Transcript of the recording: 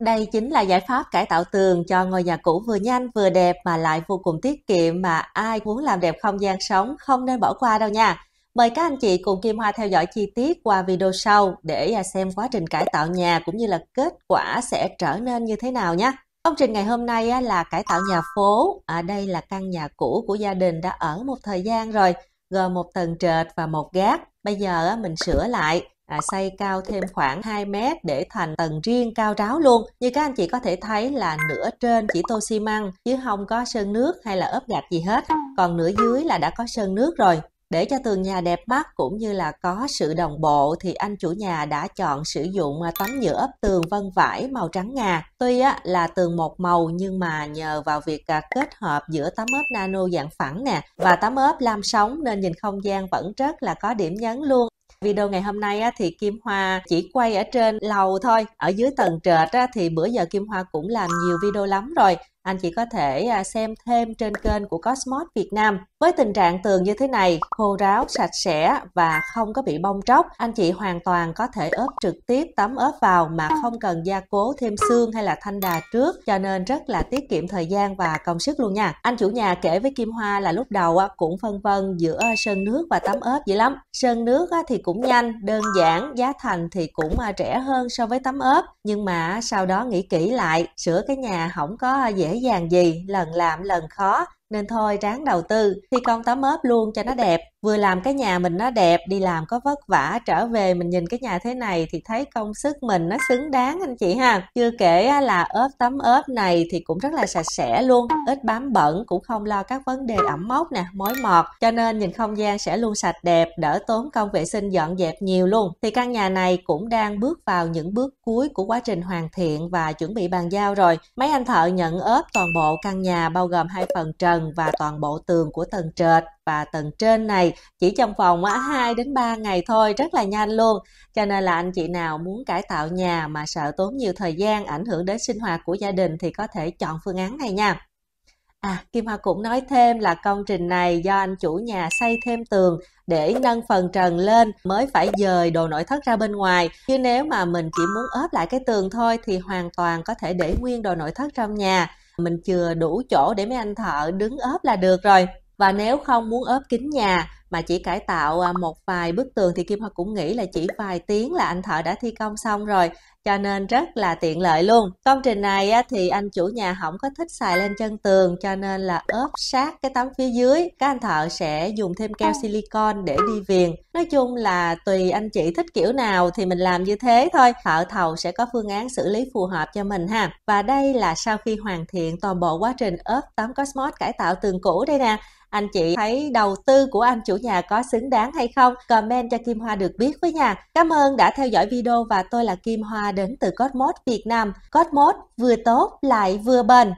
Đây chính là giải pháp cải tạo tường cho ngôi nhà cũ vừa nhanh vừa đẹp mà lại vô cùng tiết kiệm mà ai muốn làm đẹp không gian sống không nên bỏ qua đâu nha. Mời các anh chị cùng Kim Hoa theo dõi chi tiết qua video sau để à, xem quá trình cải tạo nhà cũng như là kết quả sẽ trở nên như thế nào nhé. Công trình ngày hôm nay là cải tạo nhà phố. à, đây là căn nhà cũ của gia đình đã ở một thời gian rồi, gồm một tầng trệt và một gác. Bây giờ mình sửa lại à, xây cao thêm khoảng 2 mét để thành tầng riêng cao ráo luôn. Như các anh chị có thể thấy là nửa trên chỉ tô xi măng chứ không có sơn nước hay là ốp gạch gì hết. Còn nửa dưới là đã có sơn nước rồi. Để cho tường nhà đẹp mắt cũng như là có sự đồng bộ thì anh chủ nhà đã chọn sử dụng à, tấm nhựa ốp tường vân vải màu trắng ngà. Tuy là tường một màu nhưng mà nhờ vào việc à, kết hợp giữa tấm ốp nano dạng phẳng nè và tấm ốp lam sóng nên nhìn không gian vẫn rất là có điểm nhấn luôn. Video ngày hôm nay thì Kim Hoa chỉ quay ở trên lầu thôi, ở dưới tầng trệt thì bữa giờ Kim Hoa cũng làm nhiều video lắm rồi anh chị có thể à, xem thêm trên kênh của Cosmos Việt Nam. Với tình trạng tường như thế này, khô ráo, sạch sẽ và không có bị bong tróc, anh chị hoàn toàn có thể ốp trực tiếp tấm ốp vào mà không cần gia cố thêm xương hay là thanh đà trước, cho nên rất là tiết kiệm thời gian và công sức luôn nha. Anh chủ nhà kể với Kim Hoa là lúc đầu à, cũng phân vân giữa sơn nước và tấm ốp dữ lắm. Sơn nước à, thì cũng nhanh, đơn giản, giá thành thì cũng rẻ hơn so với tấm ốp, nhưng mà sau đó nghĩ kỹ lại, sửa cái nhà không có dễ dàng gì, lần làm lần khó, nên thôi ráng đầu tư, thi công tấm ốp luôn cho nó đẹp. Vừa làm cái nhà mình nó đẹp, đi làm có vất vả, trở về mình nhìn cái nhà thế này thì thấy công sức mình nó xứng đáng anh chị ha. Chưa kể là ốp tấm ốp này thì cũng rất là sạch sẽ luôn, ít bám bẩn, cũng không lo các vấn đề ẩm mốc nè, mối mọt. Cho nên nhìn không gian sẽ luôn sạch đẹp, đỡ tốn công vệ sinh dọn dẹp nhiều luôn. Thì căn nhà này cũng đang bước vào những bước cuối của quá trình hoàn thiện và chuẩn bị bàn giao rồi. Mấy anh thợ nhận ốp toàn bộ căn nhà bao gồm hai phần trần tầng và toàn bộ tường của tầng trệt và tầng trên này chỉ trong vòng 2 à, đến 3 ngày thôi rất là nhanh luôn cho nên là anh chị nào muốn cải tạo nhà mà sợ tốn nhiều thời gian ảnh hưởng đến sinh hoạt của gia đình thì có thể chọn phương án này nha À, Kim Hoa cũng nói thêm là công trình này do anh chủ nhà xây thêm tường để nâng phần trần lên mới phải dời đồ nội thất ra bên ngoài. Chứ nếu mà mình chỉ muốn ốp lại cái tường thôi thì hoàn toàn có thể để nguyên đồ nội thất trong nhà mình chừa đủ chỗ để mấy anh thợ đứng ốp là được rồi và nếu không muốn ốp kính nhà mà chỉ cải tạo à, một vài bức tường thì Kim Hoa cũng nghĩ là chỉ vài tiếng là anh thợ đã thi công xong rồi, cho nên rất là tiện lợi luôn. Công trình này thì anh chủ nhà không có thích xài lên chân tường cho nên là ốp sát cái tấm phía dưới, các anh thợ sẽ dùng thêm keo ờ. silicon để đi viền. Nói chung là tùy anh chị thích kiểu nào thì mình làm như thế thôi, thợ thầu sẽ có phương án xử lý phù hợp cho mình ha. Và đây là sau khi hoàn thiện toàn bộ quá trình ốp tấm Cosmos cải tạo tường cũ đây nè. Anh chị thấy đầu tư của anh chủ nhà có xứng đáng hay không, comment cho Kim Hoa được biết với nhà. Cảm ơn đã theo dõi video và tôi là Kim Hoa đến từ Cosmos Việt Nam. Cosmos vừa tốt lại vừa bền.